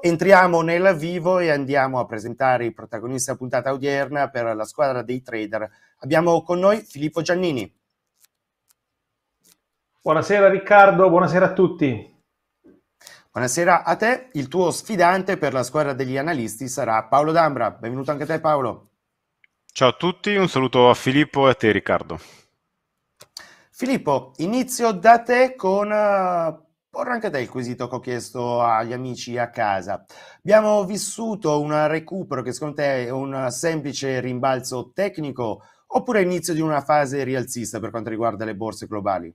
Entriamo nel vivo e andiamo a presentare il protagonista della puntata odierna per la squadra dei trader. Abbiamo con noi Filippo Giannini. Buonasera Riccardo, buonasera a tutti. Buonasera a te, il tuo sfidante per la squadra degli analisti sarà Paolo D'Ambra. Benvenuto anche a te Paolo. Ciao a tutti, un saluto a Filippo e a te Riccardo. Filippo, inizio da te con eh, porre anche te il quesito che ho chiesto agli amici a casa. Abbiamo vissuto un recupero che secondo te è un semplice rimbalzo tecnico oppure inizio di una fase rialzista per quanto riguarda le borse globali?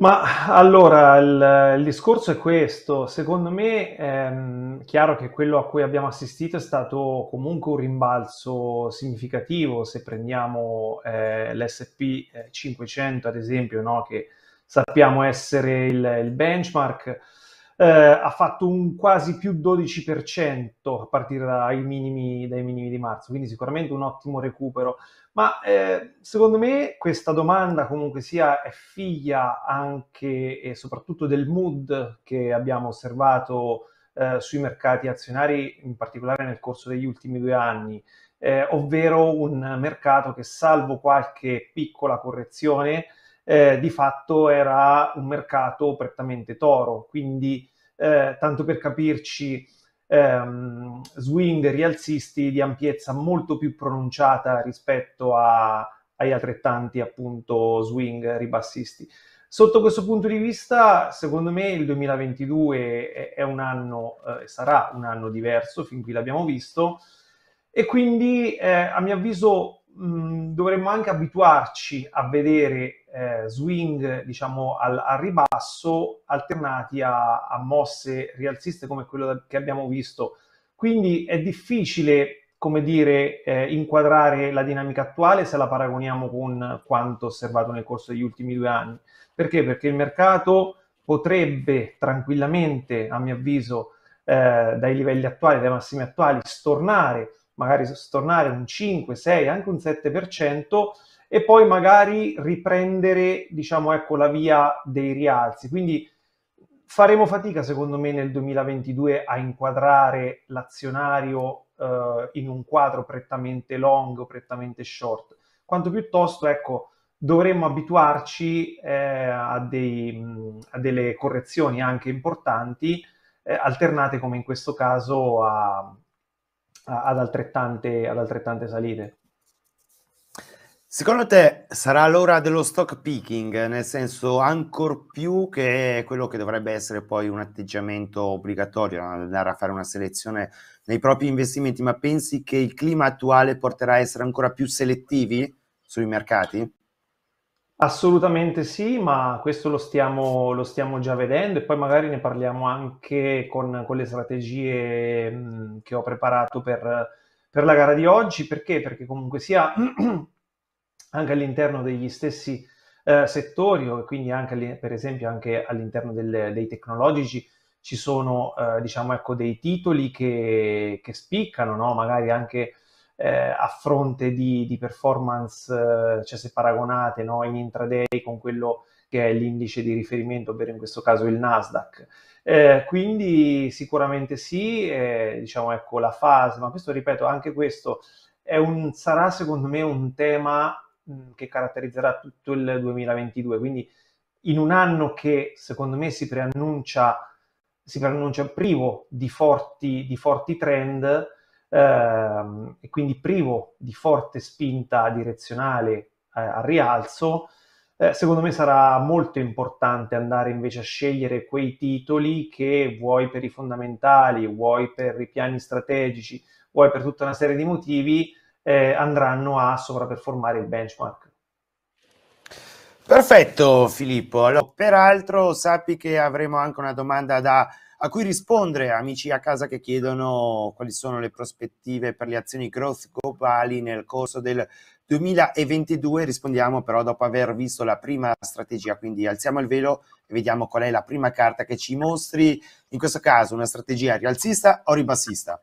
Ma allora il, il, discorso è questo, secondo me è ehm, chiaro che quello a cui abbiamo assistito è stato comunque un rimbalzo significativo, se prendiamo eh, l'SP 500 ad esempio, no? che sappiamo essere il, il benchmark. Eh, ha fatto un quasi più 12% a partire dai minimi, dai minimi, di marzo, quindi sicuramente un ottimo recupero. Ma eh, secondo me questa domanda comunque sia è figlia anche e soprattutto del mood che abbiamo osservato eh, sui mercati azionari, in particolare nel corso degli ultimi due anni, eh, ovvero un mercato che salvo qualche piccola correzione eh, di fatto era un mercato prettamente toro, quindi eh, tanto per capirci ehm, swing rialzisti di ampiezza molto più pronunciata rispetto a, ai altrettanti appunto swing ribassisti. Sotto questo punto di vista, secondo me il 2022 è, un anno, eh, sarà un anno diverso, fin qui l'abbiamo visto, e quindi eh, a mio avviso Mm, dovremmo anche abituarci a vedere eh, swing diciamo al, al ribasso alternati a, a, mosse rialziste come quello che abbiamo visto. Quindi è difficile come dire, eh, inquadrare la dinamica attuale se la paragoniamo con quanto osservato nel corso degli ultimi due anni. Perché? Perché il mercato potrebbe tranquillamente, a mio avviso, eh, dai livelli attuali, dai massimi attuali, stornare magari stornare un 5, 6, anche un 7% e poi magari riprendere, diciamo, ecco, la via dei rialzi. Quindi faremo fatica, secondo me, nel 2022 a inquadrare l'azionario eh, in un quadro prettamente long o prettamente short, quanto piuttosto, ecco, dovremmo abituarci eh, a, dei, a, delle correzioni anche importanti, eh, alternate come in questo caso a, ad altrettante, ad altrettante salite. Secondo te sarà l'ora dello stock picking, nel senso ancor più che quello che dovrebbe essere poi un atteggiamento obbligatorio, andare a fare una selezione nei propri investimenti, ma pensi che il clima attuale porterà a essere ancora più selettivi sui mercati? Assolutamente sì, ma questo lo stiamo, lo stiamo già vedendo e poi magari ne parliamo anche con, con le strategie che ho preparato per, per la gara di oggi. Perché? Perché comunque sia anche all'interno degli stessi eh, settori, e quindi anche, per esempio anche all'interno delle, dei tecnologici, ci sono eh, diciamo, ecco, dei titoli che, che spiccano, no? magari anche eh, a fronte di, di performance, eh, cioè se paragonate no, in intraday con quello che è l'indice di riferimento, ovvero in questo caso il Nasdaq. Eh, quindi sicuramente sì, eh, diciamo ecco la fase, ma questo ripeto, anche questo un, sarà secondo me un tema mh, che caratterizzerà tutto il 2022, quindi in un anno che secondo me si preannuncia, si preannuncia privo di forti, di forti trend, Ehm, e quindi privo di forte spinta direzionale eh, al rialzo, eh, secondo me sarà molto importante andare invece a scegliere quei titoli che vuoi per i fondamentali, vuoi per i piani strategici, vuoi per tutta una serie di motivi, eh, andranno a sovraperformare il benchmark. Perfetto Filippo, allora, peraltro sappi che avremo anche una domanda da a cui rispondere amici a casa che chiedono quali sono le prospettive per le azioni growth globali nel corso del 2022. Rispondiamo però dopo aver visto la prima strategia, quindi alziamo il velo e vediamo qual è la prima carta che ci mostri, in questo caso una strategia rialzista o ribassista.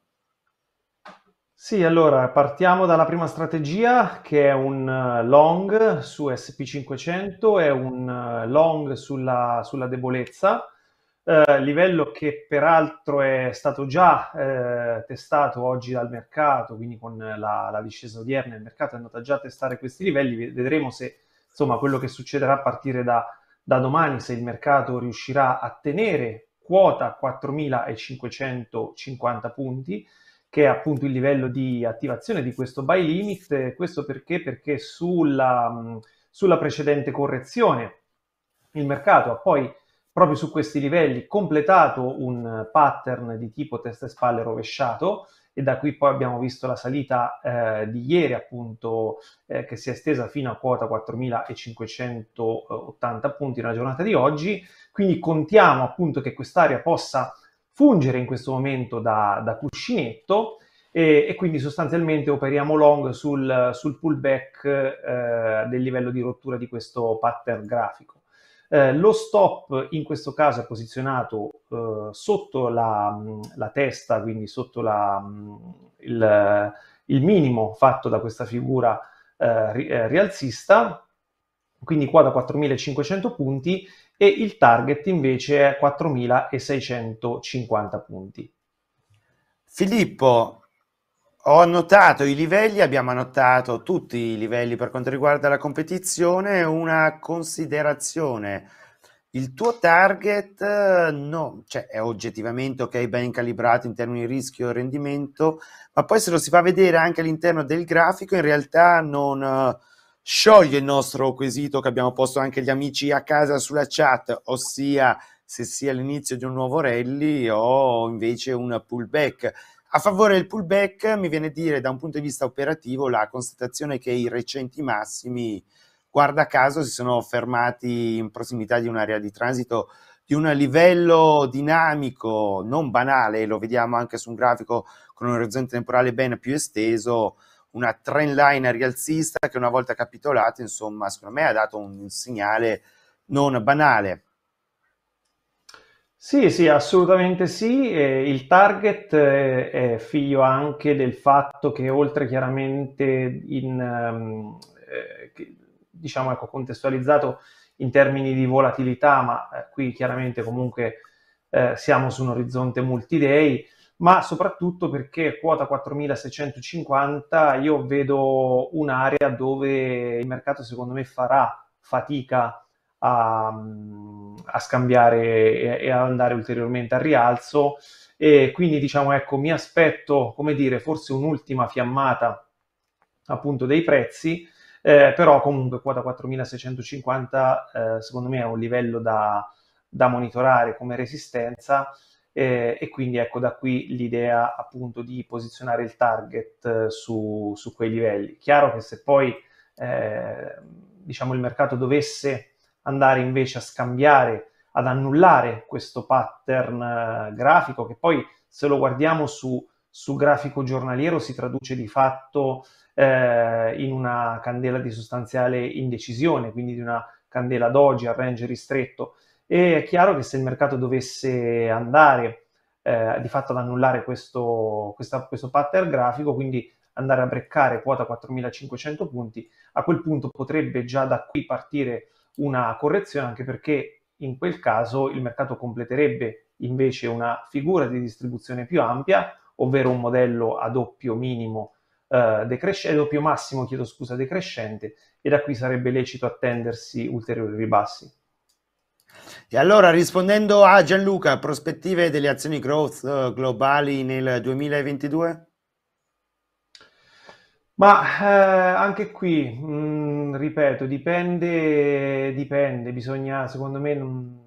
Sì, allora partiamo dalla prima strategia che è un eh, long su SP500, è un eh, long sulla, sulla debolezza eh, livello che peraltro è stato già eh, testato oggi dal mercato, quindi con la, la discesa odierna il mercato è andato già a testare questi livelli, vedremo se insomma quello che succederà a partire da, da domani, se il mercato riuscirà a tenere quota 4.550 punti, che è appunto il livello di attivazione di questo buy limit, questo perché? Perché sulla, sulla precedente correzione il mercato ha poi proprio su questi livelli completato un pattern di tipo testa e spalle rovesciato e da qui poi abbiamo visto la salita eh, di ieri appunto eh, che si è estesa fino a quota 4580 punti nella giornata di oggi, quindi contiamo appunto che quest'area possa fungere in questo momento da, da cuscinetto e, e, quindi sostanzialmente operiamo long sul, sul pullback eh, del livello di rottura di questo pattern grafico. Eh, lo stop in questo caso è posizionato eh, sotto la, mm, la, testa, quindi sotto la, mm, il, il, minimo fatto da questa figura eh, eh rialzista, quindi qua da 4.500 punti e il target invece è 4.650 punti. Filippo, ho annotato i livelli, abbiamo annotato tutti i livelli per quanto riguarda la competizione. Una considerazione, il tuo target no, cioè è oggettivamente ok, ben calibrato in termini di rischio e rendimento, ma poi se lo si fa vedere anche all'interno del grafico, in realtà non eh, scioglie il nostro quesito che abbiamo posto anche gli amici a casa sulla chat, ossia se sia l'inizio di un nuovo rally o invece un pullback a favore del pullback mi viene a dire da un punto di vista operativo la constatazione che i recenti massimi, guarda caso, si sono fermati in prossimità di un'area di transito di un livello dinamico non banale, lo vediamo anche su un grafico con un orizzonte temporale ben più esteso, una trend line rialzista che una volta capitolata, insomma, secondo me ha dato un segnale non banale. Sì, sì, assolutamente sì. Eh, il target eh, è figlio anche del fatto che oltre chiaramente in, ehm, eh, che, diciamo, ecco, contestualizzato in termini di volatilità, ma eh, qui chiaramente comunque eh, siamo su un orizzonte multi-day, ma soprattutto perché quota 4650 io vedo un'area dove il mercato secondo me farà fatica a, a scambiare e, e andare ulteriormente al rialzo. E quindi diciamo, ecco, mi aspetto, come dire, forse un'ultima fiammata appunto dei prezzi, eh, però comunque quota 4650 eh, secondo me è un livello da, da monitorare come resistenza eh, e quindi ecco da qui l'idea appunto di posizionare il target eh, su, su quei livelli. Chiaro che se poi eh, diciamo il mercato dovesse andare invece a scambiare, ad annullare questo pattern eh, grafico che poi se lo guardiamo su, su grafico giornaliero si traduce di fatto eh, in una candela di sostanziale indecisione, quindi di una candela doji a range ristretto. E è chiaro che se il mercato dovesse andare eh, di fatto ad annullare questo, questa, questo pattern grafico, quindi andare a breccare quota 4500 punti, a quel punto potrebbe già da qui partire una correzione anche perché in quel caso il mercato completerebbe invece una figura di distribuzione più ampia, ovvero un modello a doppio minimo eh, decrescente, doppio massimo, chiedo scusa, decrescente, e da qui sarebbe lecito attendersi ulteriori ribassi. E allora, rispondendo a Gianluca, prospettive delle azioni growth eh, globali nel 2022? Ma eh, anche qui mh, mm, ripeto, dipende, dipende, bisogna, secondo me, non,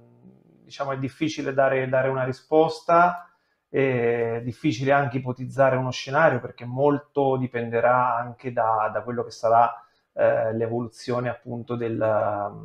diciamo, è difficile dare, dare una risposta, è difficile anche ipotizzare uno scenario perché molto dipenderà anche da, da quello che sarà eh, l'evoluzione appunto del,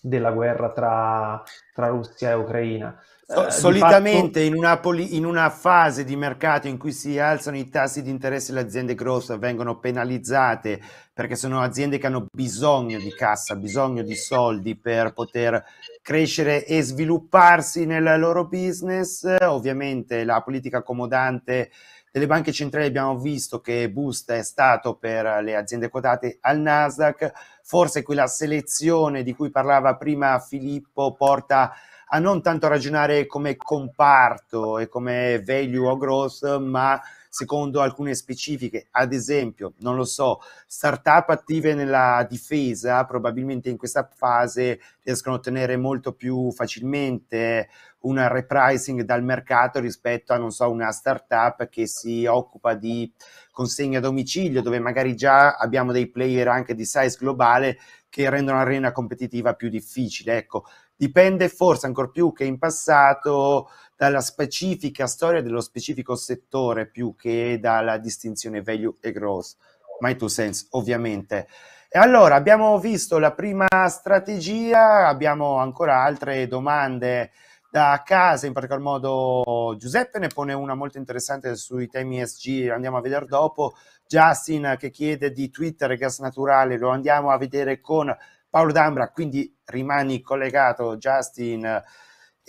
della guerra tra, tra Russia e Ucraina eh, solitamente fatto... in, una poli- in, una fase di mercato in cui si alzano i tassi di interesse le aziende grosse vengono penalizzate perché sono aziende che hanno bisogno di cassa, bisogno di soldi per poter crescere e svilupparsi nel loro business. Ovviamente la politica accomodante delle banche centrali abbiamo visto che boost è stato per le aziende quotate al Nasdaq, forse quella selezione di cui parlava prima Filippo porta a a non tanto ragionare come comparto e come value o growth, ma secondo alcune specifiche, ad esempio, non lo so, startup attive nella difesa probabilmente in questa fase riescono a ottenere molto più facilmente un repricing dal mercato rispetto a, non so, una startup che si occupa di consegne a domicilio, dove magari già abbiamo dei player anche di size globale che rendono l'arena competitiva più difficile. Ecco, dipende forse ancor più che in passato dalla specifica storia dello specifico settore più che dalla distinzione value e growth, My two tuo ovviamente. E allora abbiamo visto la prima strategia, abbiamo ancora altre domande da casa, in particolar modo Giuseppe ne pone una molto interessante sui temi ESG, andiamo a vedere dopo, Justin che chiede di Twitter e gas naturale, lo andiamo a vedere con Paolo D'Ambra, quindi rimani collegato Justin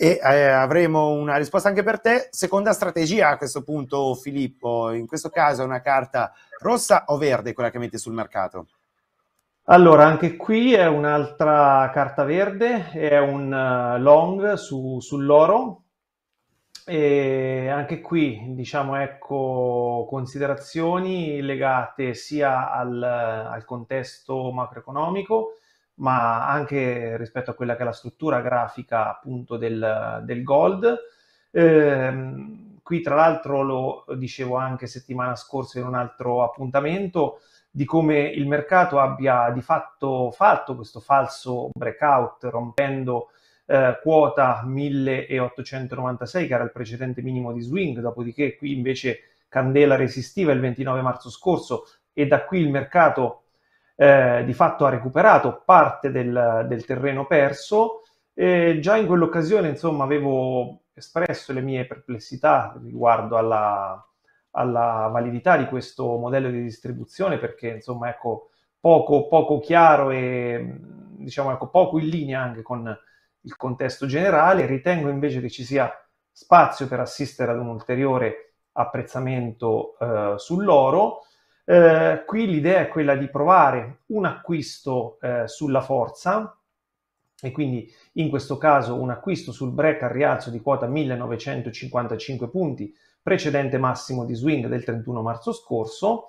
e eh, avremo una risposta anche per te. Seconda strategia a questo punto Filippo, in questo caso è una carta rossa o verde quella che metti sul mercato? Allora, anche qui è un'altra carta verde, è un eh, long su, sull'oro, e anche qui, diciamo, ecco, considerazioni legate sia al, al contesto macroeconomico ma anche rispetto a quella che è la struttura grafica appunto del, del gold. Eh, qui tra l'altro lo dicevo anche settimana scorsa in un altro appuntamento di come il mercato abbia di fatto fatto questo falso breakout rompendo eh, quota 1896 che era il precedente minimo di swing, dopodiché qui invece candela resistiva il 29 marzo scorso e da qui il mercato eh, di fatto ha recuperato parte del, del terreno perso. E già in quell'occasione, insomma, avevo espresso le mie perplessità riguardo alla, alla validità di questo modello di distribuzione perché, insomma, ecco, poco, poco chiaro e, diciamo, ecco, poco in linea anche con il contesto generale. Ritengo invece che ci sia spazio per assistere ad un ulteriore apprezzamento eh, sull'oro eh, qui l'idea è quella di provare un acquisto eh, sulla forza e quindi in questo caso un acquisto sul break al rialzo di quota 1955 punti, precedente massimo di swing del 31 marzo scorso.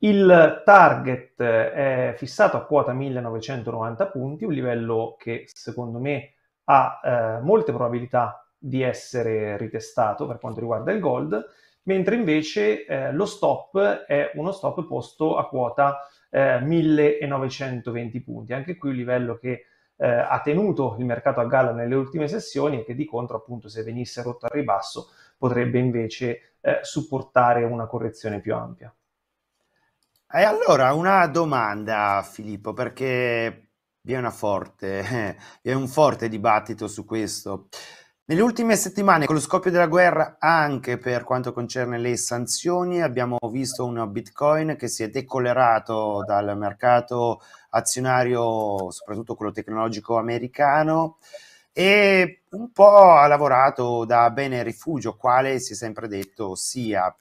Il target eh, è fissato a quota 1990 punti, un livello che secondo me ha eh, molte probabilità di essere ritestato per quanto riguarda il gold mentre invece eh, lo stop è uno stop posto a quota eh, 1920 punti. Anche qui un livello che eh, ha tenuto il mercato a galla nelle ultime sessioni e che di contro appunto se venisse rotto al ribasso potrebbe invece eh, supportare una correzione più ampia. E allora una domanda Filippo perché vi è, forte, vi è un forte dibattito su questo. Nelle ultime settimane, con lo scoppio della guerra, anche per quanto concerne le sanzioni, abbiamo visto un Bitcoin che si è decollerato dal mercato azionario, soprattutto quello tecnologico americano, e un po' ha lavorato da bene rifugio, quale si è sempre detto sia.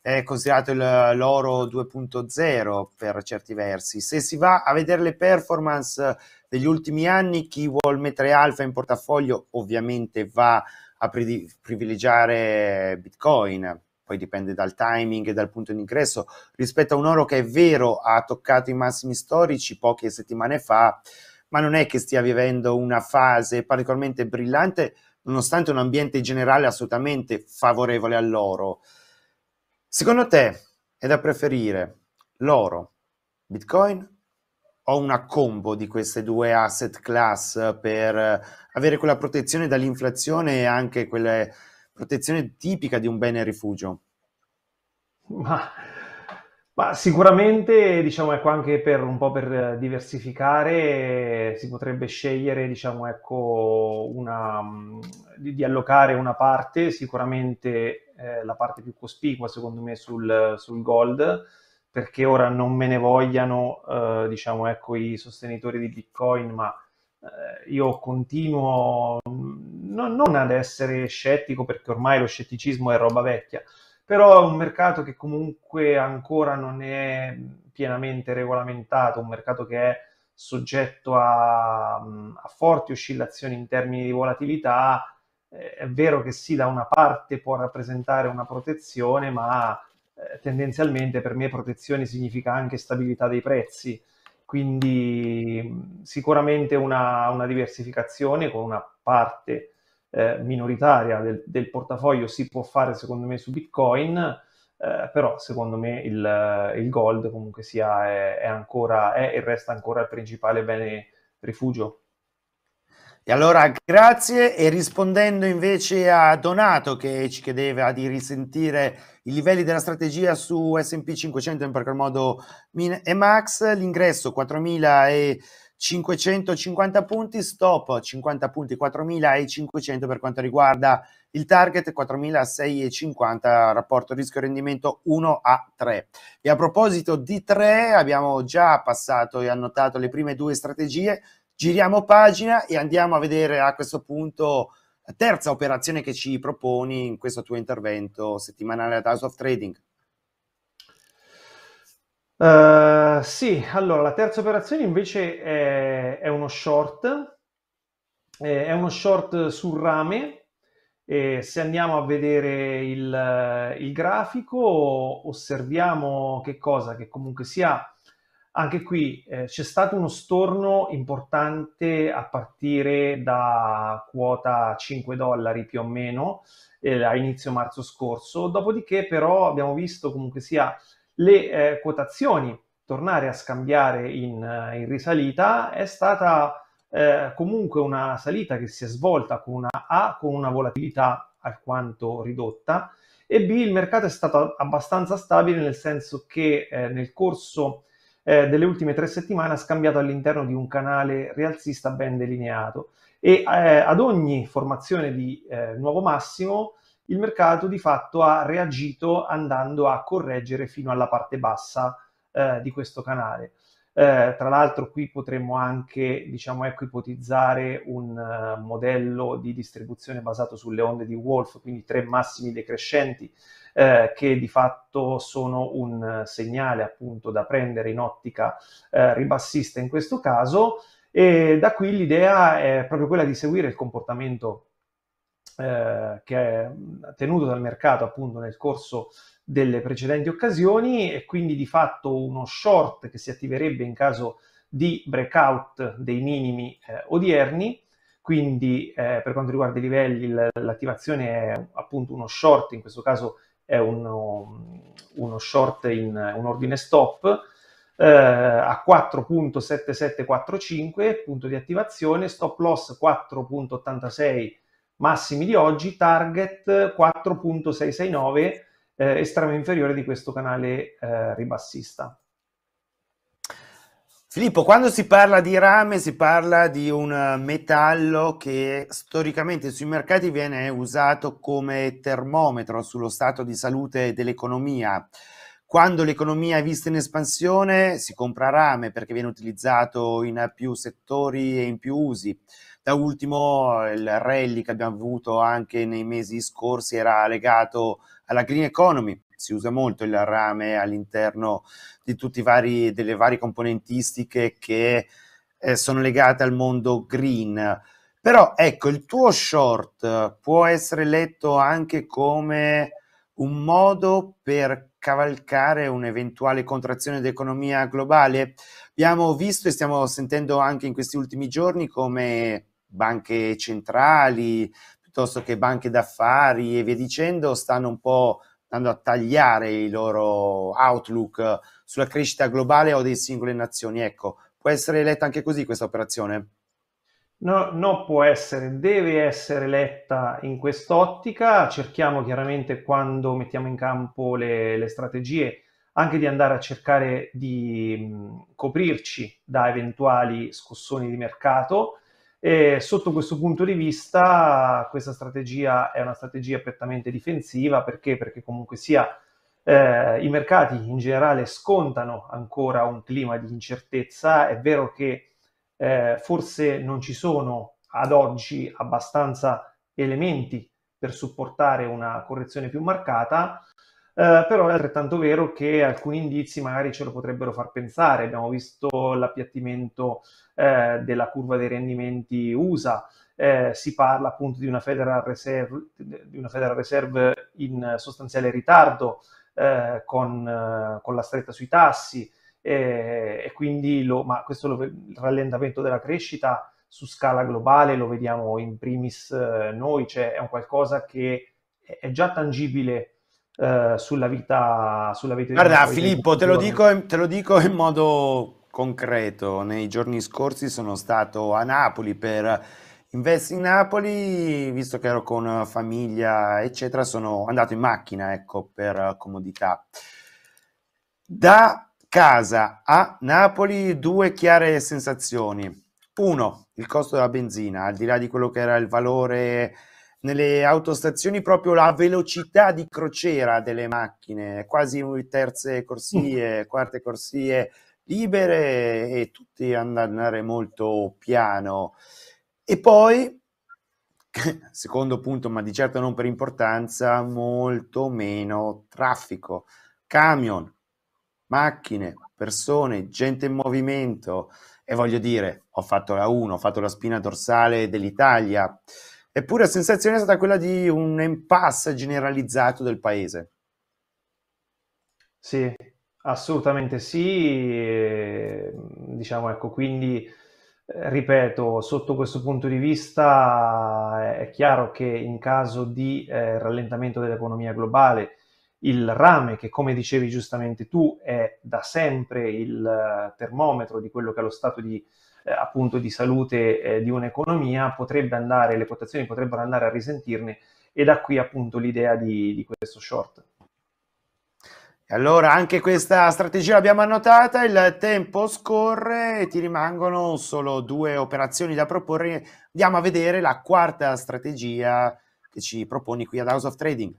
È considerato l'oro 2.0 per certi versi. Se si va a vedere le performance degli ultimi anni, chi vuol mettere alfa in portafoglio ovviamente va a privilegiare Bitcoin, poi dipende dal timing e dal punto di ingresso, rispetto a un oro che è vero ha toccato i massimi storici poche settimane fa, ma non è che stia vivendo una fase particolarmente brillante, nonostante un ambiente generale assolutamente favorevole all'oro. Secondo te è da preferire l'oro, Bitcoin ho una combo di queste due asset class per eh, avere quella protezione dall'inflazione e anche quella protezione tipica di un bene rifugio? Ma, ma sicuramente, diciamo, ecco, anche per un po' per diversificare, si potrebbe scegliere, diciamo, ecco, una, di, di, allocare una parte, sicuramente eh, la parte più cospicua, secondo me, sul, sul gold perché ora non me ne vogliano eh, diciamo, ecco, i sostenitori di Bitcoin, ma eh, io continuo mm, no, non ad essere scettico perché ormai lo scetticismo è roba vecchia, però è un mercato che comunque ancora non è pienamente regolamentato, un mercato che è soggetto a, mm, a forti oscillazioni in termini di volatilità. Eh, è vero che sì, da una parte può rappresentare una protezione, ma eh, tendenzialmente per me protezione significa anche stabilità dei prezzi, quindi mm, sicuramente una, una diversificazione con una parte eh, minoritaria del, del, portafoglio si può fare secondo me su Bitcoin, eh, però secondo me il, eh, il gold comunque sia è, è ancora è e resta ancora il principale bene rifugio. E allora grazie e rispondendo invece a Donato che ci chiedeva di risentire i livelli della strategia su S&P 500 in particolar modo Min e Max, l'ingresso 4.550 punti, stop 50 punti 4.500 per quanto riguarda il target 4.650, rapporto rischio-rendimento 1 a 3. E a proposito di 3, abbiamo già passato e annotato le prime due strategie, giriamo pagina e andiamo a vedere a questo punto terza operazione che ci proponi in questo tuo intervento settimanale ad House of Trading. Uh, sì, allora la terza operazione invece è, è uno short, è uno short sul rame. Eh, se andiamo a vedere il, il grafico, osserviamo che cosa? Che comunque sia anche qui eh, c'è stato uno storno importante a partire da quota 5 dollari più o meno eh, a inizio marzo scorso, dopodiché però abbiamo visto comunque sia le eh, quotazioni tornare a scambiare in, eh, in risalita, è stata eh, comunque una salita che si è svolta con una A, con una volatilità alquanto ridotta, e B, il mercato è stato abbastanza stabile nel senso che eh, nel corso eh, delle ultime tre settimane ha scambiato all'interno di un canale rialzista ben delineato e eh, ad ogni formazione di eh, nuovo massimo il mercato di fatto ha reagito andando a correggere fino alla parte bassa eh, di questo canale. Eh, tra l'altro qui potremmo anche diciamo, ecco, ipotizzare un uh, modello di distribuzione basato sulle onde di Wolf, quindi tre massimi decrescenti eh, che di fatto sono un segnale appunto da prendere in ottica eh, ribassista in questo caso e da qui l'idea è proprio quella di seguire il comportamento eh, che è tenuto dal mercato appunto nel corso delle precedenti occasioni e quindi di fatto uno short che si attiverebbe in caso di breakout dei minimi eh, odierni quindi eh, per quanto riguarda i livelli l'attivazione è appunto uno short in questo caso è uno, uno short in un ordine stop eh, a 4.7745 punto di attivazione, stop loss 4.86 massimi di oggi, target 4.669 eh, estremo inferiore di questo canale eh, ribassista. Filippo, quando si parla di rame si parla di un metallo che storicamente sui mercati viene usato come termometro sullo stato di salute dell'economia. Quando l'economia è vista in espansione si compra rame perché viene utilizzato in più settori e in più usi. Da ultimo il rally che abbiamo avuto anche nei mesi scorsi era legato alla green economy si usa molto il rame all'interno di tutti i vari, delle varie componentistiche che eh, sono legate al mondo green. Però ecco, il tuo short può essere letto anche come un modo per cavalcare un'eventuale contrazione d'economia globale. Abbiamo visto e stiamo sentendo anche in questi ultimi giorni come banche centrali, piuttosto che banche d'affari e via dicendo, stanno un po' andando a tagliare i loro outlook sulla crescita globale o delle singole nazioni. Ecco, può essere letta anche così questa operazione? No, non può essere, deve essere letta in quest'ottica. Cerchiamo chiaramente quando mettiamo in campo le, le strategie anche di andare a cercare di mh, coprirci da eventuali scossoni di mercato e sotto questo punto di vista, questa strategia è una strategia prettamente difensiva perché, perché comunque sia eh, i mercati in generale scontano ancora un clima di incertezza. È vero che eh, forse non ci sono ad oggi abbastanza elementi per supportare una correzione più marcata, Uh, però è altrettanto vero che alcuni indizi magari ce lo potrebbero far pensare. Abbiamo visto l'appiattimento eh, della curva dei rendimenti USA, eh, si parla appunto di una Federal Reserve, una Federal Reserve in sostanziale ritardo eh, con, eh, con, la stretta sui tassi eh, e quindi lo, ma questo lo, il rallentamento della crescita su scala globale lo vediamo in primis noi, cioè è un qualcosa che è già tangibile eh, sulla, vita, sulla vita Guarda, Filippo, te lo, dico, te lo dico in modo concreto. Nei giorni scorsi sono stato a Napoli per Investi in Napoli, visto che ero con famiglia, eccetera, sono andato in macchina, ecco, per comodità. Da casa a Napoli due chiare sensazioni. Uno, il costo della benzina, al di là di quello che era il valore nelle autostazioni proprio la velocità di crociera delle macchine, quasi terze corsie, mm. quarte corsie libere e tutti andare molto piano. E poi, secondo punto, ma di certo non per importanza, molto meno traffico. Camion, macchine, persone, gente in movimento. E voglio dire, ho fatto la 1, ho fatto la spina dorsale dell'Italia. Eppure la sensazione è stata quella di un impasse generalizzato del paese. Sì, assolutamente sì. Ehm, diciamo, ecco, quindi eh, ripeto, sotto questo punto di vista eh, è chiaro che in caso di eh, rallentamento dell'economia globale, il rame, che come dicevi giustamente tu, è da sempre il eh, termometro di quello che è lo stato di eh, appunto di salute eh, di un'economia, potrebbe andare, le quotazioni potrebbero andare a risentirne e da qui appunto l'idea di, di questo short. Allora, anche questa strategia l'abbiamo annotata, il tempo scorre e ti rimangono solo due operazioni da proporre. Andiamo a vedere la quarta strategia che ci proponi qui ad House of Trading.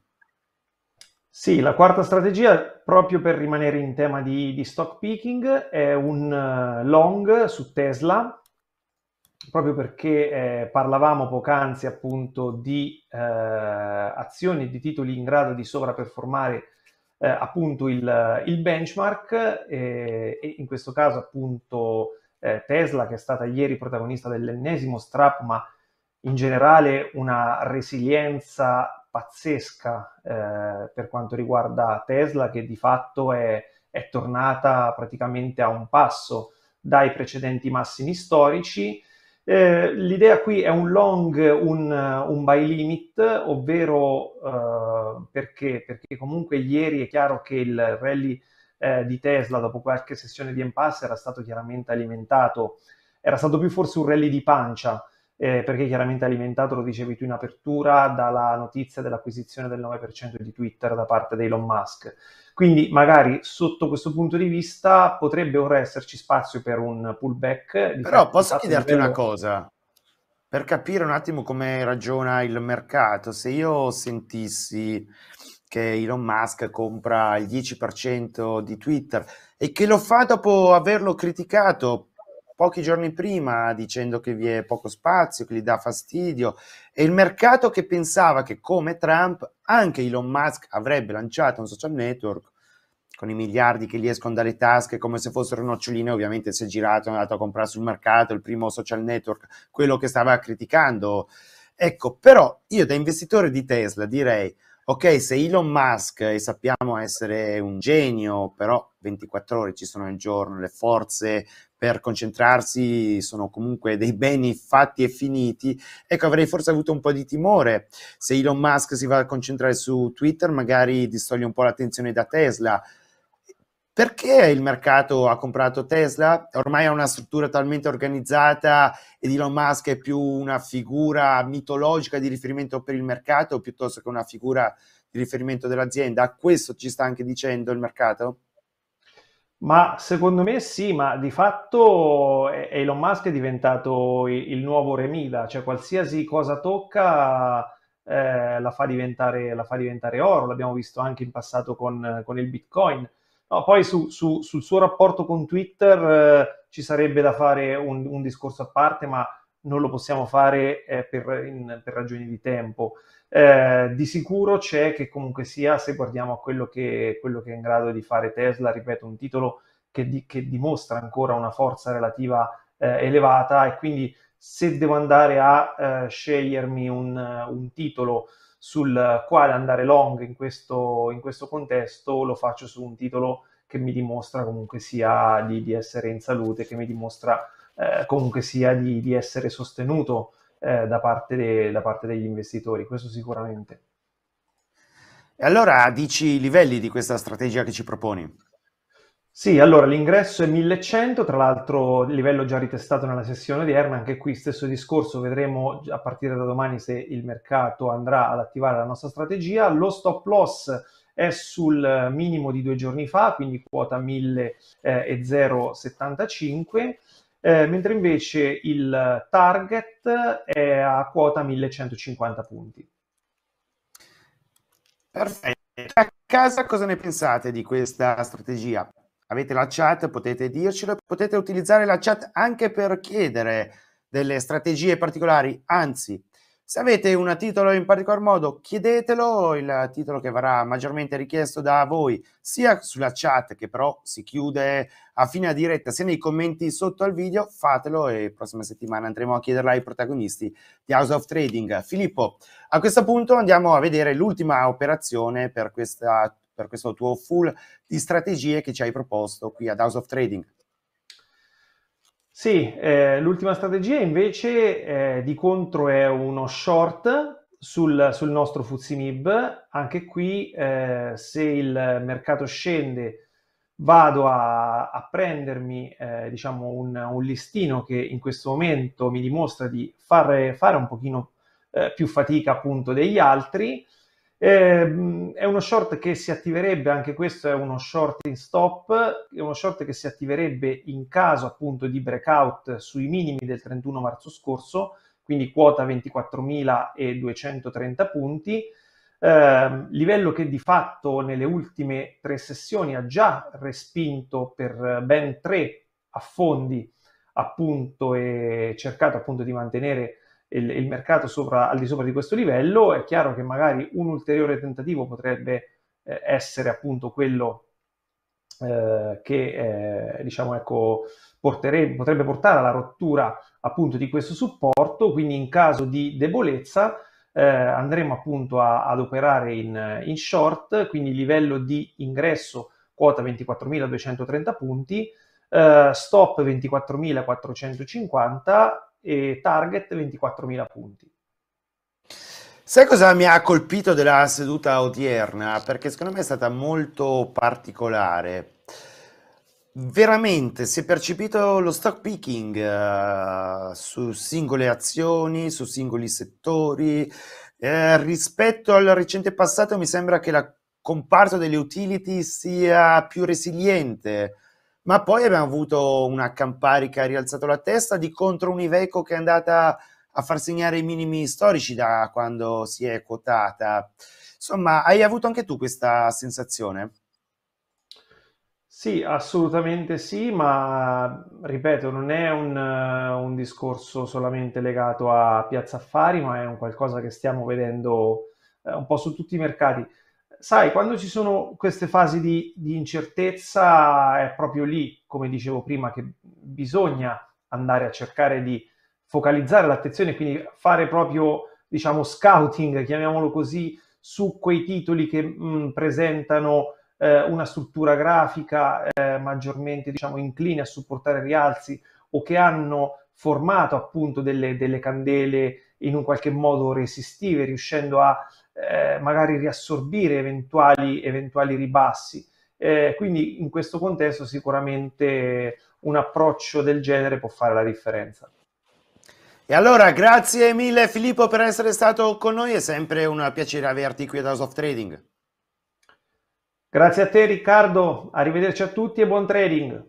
Sì, la quarta strategia, proprio per rimanere in tema di, di stock picking, è un eh, long su Tesla, proprio perché eh, parlavamo poc'anzi appunto di eh, azioni e di titoli in grado di sovraperformare eh, appunto il, il benchmark e in questo caso appunto eh, Tesla che è stata ieri protagonista dell'ennesimo strap ma in generale una resilienza pazzesca eh, per quanto riguarda Tesla, che di fatto è, è, tornata praticamente a un passo dai precedenti massimi storici. Eh, l'idea qui è un long, un, un buy limit, ovvero eh, perché? perché? comunque ieri è chiaro che il rally eh, di Tesla dopo qualche sessione di impasse era stato chiaramente alimentato, era stato più forse un rally di pancia, eh, perché chiaramente alimentato, lo dicevi tu in apertura, dalla notizia dell'acquisizione del 9% di Twitter da parte di Elon Musk. Quindi magari sotto questo punto di vista potrebbe ora esserci spazio per un pullback. Però certo posso chiederti livello... una cosa? Per capire un attimo come ragiona il mercato, se io sentissi che Elon Musk compra il 10% di Twitter e che lo fa dopo averlo criticato pochi giorni prima dicendo che vi è poco spazio, che gli dà fastidio, e il mercato che pensava che come Trump anche Elon Musk avrebbe lanciato un social network con i miliardi che gli escono dalle tasche come se fossero noccioline, ovviamente si è girato, è andato a comprare sul mercato il primo social network, quello che stava criticando. Ecco, però io da investitore di Tesla direi ok, se Elon Musk e sappiamo essere un genio, però 24 ore ci sono al giorno, le forze per concentrarsi sono comunque dei beni fatti e finiti. Ecco, avrei forse avuto un po' di timore se Elon Musk si va a concentrare su Twitter, magari distoglie un po' l'attenzione da Tesla, perché il mercato ha comprato Tesla? Ormai ha una struttura talmente organizzata ed Elon Musk è più una figura mitologica di riferimento per il mercato piuttosto che una figura di riferimento dell'azienda. A questo ci sta anche dicendo il mercato? Ma secondo me sì, ma di fatto eh, Elon Musk è diventato il nuovo Remila, cioè qualsiasi cosa tocca eh, la, fa la, fa diventare, oro, l'abbiamo visto anche in passato con, con il Bitcoin. No, poi su, su, sul suo rapporto con Twitter eh, ci sarebbe da fare un, un, discorso a parte, ma non lo possiamo fare eh, per, in, per, ragioni di tempo. Eh, di sicuro c'è che comunque sia, se guardiamo a quello che, quello che, è in grado di fare Tesla, ripeto, un titolo che, di, che dimostra ancora una forza relativa eh, elevata e quindi se devo andare a eh, scegliermi un, un titolo sul quale andare long in questo, in questo contesto lo faccio su un titolo che mi dimostra comunque sia di, di essere in salute, che mi dimostra eh, comunque sia di, di essere sostenuto eh, da, parte de, da parte degli investitori, questo sicuramente. E allora dici i livelli di questa strategia che ci proponi? Sì, allora l'ingresso è 1100, tra l'altro livello già ritestato nella sessione odierna, anche qui stesso discorso, vedremo a partire da domani se il mercato andrà ad attivare la nostra strategia. Lo stop loss è sul minimo di due giorni fa, quindi quota 1075, eh, eh, mentre invece il target è a quota 1150 punti. Perfetto. A casa cosa ne pensate di questa strategia? avete la chat, potete dircelo, potete utilizzare la chat anche per chiedere delle strategie particolari, anzi, se avete un titolo in particolar modo, chiedetelo, il titolo che verrà maggiormente richiesto da voi, sia sulla chat che però si chiude a fine diretta, sia nei commenti sotto al video, fatelo e prossima settimana andremo a chiederla ai protagonisti di House of Trading. Filippo, a questo punto andiamo a vedere l'ultima operazione per questa per questo tuo full di strategie che ci hai proposto qui ad House of Trading. Sì, eh, l'ultima strategia invece eh, di contro è uno short sul, sul nostro Fuzimib. Anche qui eh, se il mercato scende vado a, a prendermi eh, diciamo un, un, listino che in questo momento mi dimostra di fare, fare un pochino eh, più fatica appunto degli altri eh, è uno short che si attiverebbe, anche questo è uno short in stop, è uno short che si attiverebbe in caso appunto di breakout sui minimi del 31 marzo scorso, quindi quota 24.230 punti, eh, livello che di fatto nelle ultime tre sessioni ha già respinto per ben tre affondi appunto e cercato appunto di mantenere il, il mercato sopra, al di sopra di questo livello, è chiaro che magari un ulteriore tentativo potrebbe eh, essere appunto quello eh, che eh, diciamo ecco portere, potrebbe portare alla rottura appunto di questo supporto, quindi in caso di debolezza eh, andremo appunto a, ad operare in, in, short, quindi livello di ingresso quota 24.230 punti, eh, stop 24.450 e target 24.000 punti. Sai cosa mi ha colpito della seduta odierna? Perché secondo me è stata molto particolare. Veramente si è percepito lo stock picking uh, su singole azioni, su singoli settori. Eh, rispetto al recente passato mi sembra che la comparto delle utility sia più resiliente ma poi abbiamo avuto una Campari che ha rialzato la testa di contro un Iveco che è andata a far segnare i minimi storici da quando si è quotata. Insomma, hai avuto anche tu questa sensazione? Sì, assolutamente sì, ma ripeto, non è un, un discorso solamente legato a Piazza Affari, ma è un qualcosa che stiamo vedendo eh, un po' su tutti i mercati sai, quando ci sono queste fasi di, di incertezza è proprio lì, come dicevo prima, che bisogna andare a cercare di focalizzare l'attenzione, quindi fare proprio, diciamo, scouting, chiamiamolo così, su quei titoli che mh, mm, presentano eh, una struttura grafica eh, maggiormente, diciamo, incline a supportare rialzi o che hanno formato appunto delle, delle candele in un qualche modo resistive, riuscendo a eh, magari riassorbire eventuali, eventuali ribassi. Eh, quindi in questo contesto sicuramente un approccio del genere può fare la differenza. E allora grazie mille Filippo per essere stato con noi, è sempre un piacere averti qui ad House of Trading. Grazie a te Riccardo, arrivederci a tutti e buon trading.